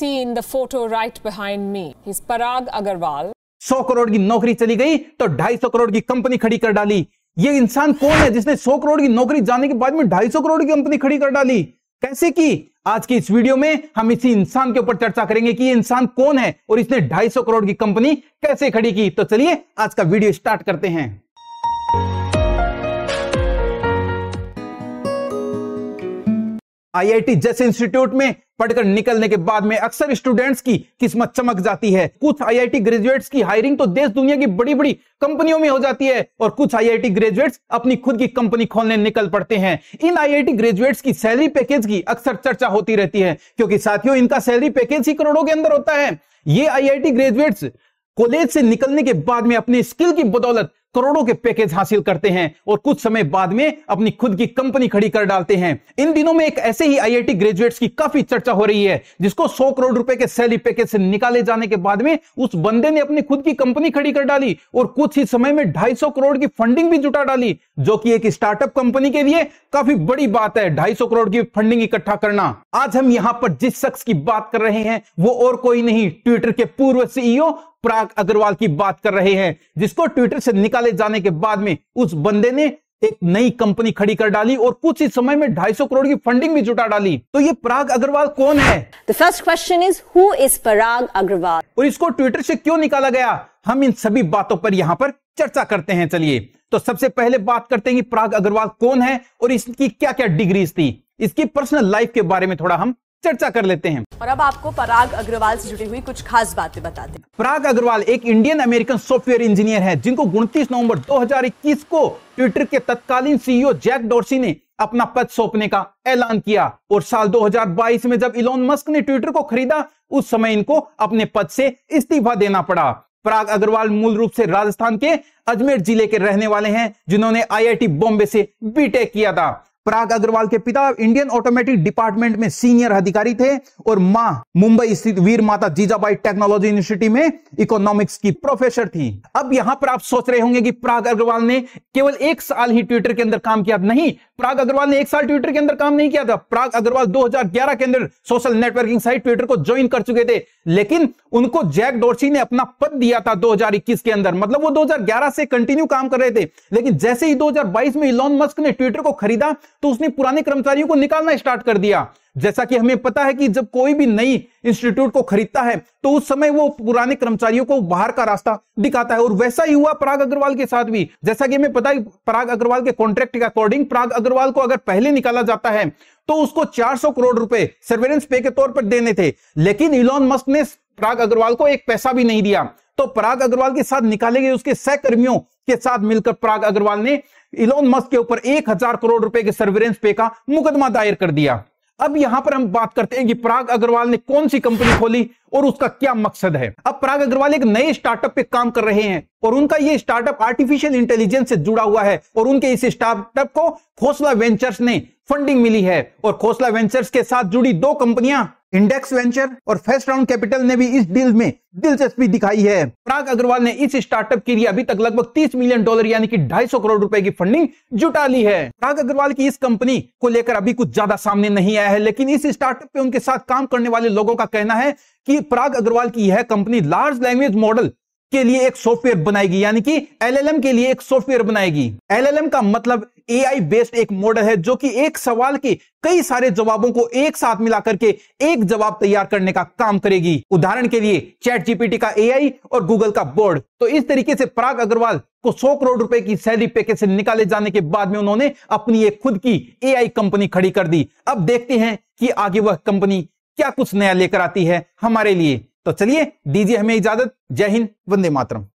see in the photo right behind me. He's Parag Agarwal. 100 crore की नौकरी चली गई तो 250 करोड़ की कंपनी खड़ी कर डाली ये इंसान कौन है जिसने 100 करोड़ की नौकरी जाने के बाद में 250 करोड़ की कंपनी खड़ी कर डाली कैसे की आज की इस वीडियो में हम इसी इंसान के ऊपर चर्चा करेंगे कि ये इंसान कौन है और इसने 250 करोड़ की कंपनी कैसे खड़ी की तो चलिए आज का वीडियो स्टार्ट करते हैं आईआईटी जैसे इंस्टीट्यूट में पढ़कर निकलने के बाद में अक्सर स्टूडेंट्स की किस्मत चमक जाती है कुछ आईआईटी ग्रेजुएट्स की हायरिंग तो देश दुनिया की बड़ी बड़ी कंपनियों में हो जाती है और कुछ आईआईटी ग्रेजुएट्स अपनी खुद की कंपनी खोलने निकल पड़ते हैं इन आईआईटी ग्रेजुएट्स की सैलरी पैकेज की अक्सर चर्चा होती रहती है क्योंकि साथियों इनका सैलरी पैकेज ही करोड़ों के अंदर होता है ये आई ग्रेजुएट्स कॉलेज से निकलने के बाद में अपने स्किल की बदौलत करोड़ों के पैकेज हासिल करते हैं और कुछ समय बाद में अपनी खुद की कंपनी खड़ी कर डालते हैं इन दिनों में एक ऐसे ही आईआईटी ग्रेजुएट्स की काफी चर्चा हो रही है जिसको सौ करोड़ रुपए के सैलरी पैकेज से निकाले जाने के बाद में उस बंदे ने अपनी खुद की कंपनी खड़ी कर डाली और कुछ ही समय में ढाई करोड़ की फंडिंग भी जुटा डाली जो की एक स्टार्टअप कंपनी के लिए काफी बड़ी बात है ढाई करोड़ की फंडिंग इकट्ठा करना आज हम यहां पर जिस शख्स की बात कर रहे हैं वो और कोई नहीं ट्विटर के पूर्व सीईओ प्राग अग्रवाल की बात कर रहे हैं जिसको ट्विटर से निकाले जाने के बाद में उस बंदे ने एक नई कंपनी खड़ी कर डाली और कुछ ही समय में 250 करोड़ की फंडिंग भी जुटा डाली तो ये पराग अग्रवाल कौन है the first question is who is Parag Agarwal और इसको ट्विटर से क्यों निकाला गया हम इन सभी बातों पर यहाँ पर चर्चा करते हैं चलिए तो सबसे पहले बात करते हैं कि पराग अग्रवाल कौन है और इसकी क्या क्या डिग्रीज थी इसकी पर्सनल लाइफ के बारे में थोड़ा हम चर्चा कर लेते हैं और अब आपको पराग अग्रवाल से जुड़ी हुई कुछ खास बातें बताते हैं पराग अग्रवाल एक इंडियन अमेरिकन सॉफ्टवेयर इंजीनियर है जिनको 29 नवंबर 2021 को ट्विटर के तत्कालीन सीईओ जैक डोर्सी ने अपना पद सौंपने का ऐलान किया और साल 2022 में जब इलोन मस्क ने ट्विटर को खरीदा उस समय इनको अपने पद से इस्तीफा देना पड़ा पराग अग्रवाल मूल रूप से राजस्थान के अजमेर जिले के रहने वाले हैं जिन्होंने आईआईटी बॉम्बे से बीटेक किया था प्राग अग्रवाल के पिता इंडियन ऑटोमेटिक डिपार्टमेंट में सीनियर अधिकारी थे और मां मुंबई स्थित वीर माता जीजाबाई टेक्नोलॉजी यूनिवर्सिटी में इकोनॉमिक्स की प्रोफेसर थी अब यहां पर आप सोच रहे होंगे कि प्राग अग्रवाल ने केवल एक साल ही ट्विटर के अंदर काम किया नहीं प्राग अग्रवाल ने एक साल ट्विटर के अंदर काम नहीं किया था प्राग अग्रवाल दो के अंदर सोशल नेटवर्किंग साइट ट्विटर को ज्वाइन कर चुके थे लेकिन उनको जैक डोर्सी ने अपना पद दिया था दो के अंदर मतलब वो दो से कंटिन्यू काम कर रहे थे लेकिन जैसे ही दो में इलॉन मस्क ने ट्विटर को खरीदा तो उसने पुराने कर्मचारियों को निकालना स्टार्ट कर दिया जैसा कि हमें पता है कि जब कोई भी नई इंस्टीट्यूट को खरीदता है तो उस समय वो पुराने कर्मचारियों को बाहर का रास्ता दिखाता है और वैसा ही हुआ पराग अग्रवाल के साथ भी जैसा कि हमें पता है पराग अग्रवाल के कॉन्ट्रैक्ट के अकॉर्डिंग पराग अग्रवाल को अगर पहले निकाला जाता है तो उसको 400 करोड़ रुपए सर्वेलेंस पे के तौर पर देने थे लेकिन इलॉन मस्क ने पराग अग्रवाल को एक पैसा भी नहीं दिया तो पराग अग्रवाल के साथ निकाले गए उसके सहकर्मियों के साथ मिलकर पराग अग्रवाल ने इलोन मस्क के ऊपर एक हजार करोड़ रुपए के सर्विलेंस पे का मुकदमा दायर कर दिया अब यहां पर हम बात करते हैं कि पराग अग्रवाल ने कौन सी कंपनी खोली और उसका क्या मकसद है अब पराग अग्रवाल एक नए स्टार्टअप पे काम कर रहे हैं और उनका ये स्टार्टअप आर्टिफिशियल इंटेलिजेंस से जुड़ा हुआ है और उनके इस स्टार्टअप को खोसला वेंचर्स ने फंडिंग मिली है और खोसला वेंचर्स के साथ जुड़ी दो कंपनियां इंडेक्स वेंचर और फर्स्ट राउंड कैपिटल ने भी इस डील में दिलचस्पी दिखाई है प्राग अग्रवाल ने इस स्टार्टअप के लिए अभी तक लगभग 30 मिलियन डॉलर यानी कि 250 करोड़ रुपए की फंडिंग जुटा ली है प्राग अग्रवाल की इस कंपनी को लेकर अभी कुछ ज्यादा सामने नहीं आया है लेकिन इस स्टार्टअप पे उनके साथ काम करने वाले लोगों का कहना है कि प्राग अग्रवाल की यह कंपनी लार्ज लैंग्वेज मॉडल के लिए एक सॉफ्टवेयर बनाएगी यानी कि एलएलएम के लिए एक सॉफ्टवेयर बनाएगी एलएलएम का मतलब एआई बेस्ड एक मॉडल है जो कि एक सवाल के कई सारे जवाबों को एक साथ मिलाकर के एक जवाब तैयार करने का काम करेगी उदाहरण के लिए चैट जीपीटी का एआई और गूगल का बोर्ड तो इस तरीके से पराग अग्रवाल को 100 करोड़ रुपए की सैलरी पैकेज से निकाले जाने के बाद में उन्होंने अपनी एक खुद की ए कंपनी खड़ी कर दी अब देखते हैं कि आगे वह कंपनी क्या कुछ नया लेकर आती है हमारे लिए तो चलिए दीजिए हमें इजाजत जय हिंद वंदे मातरम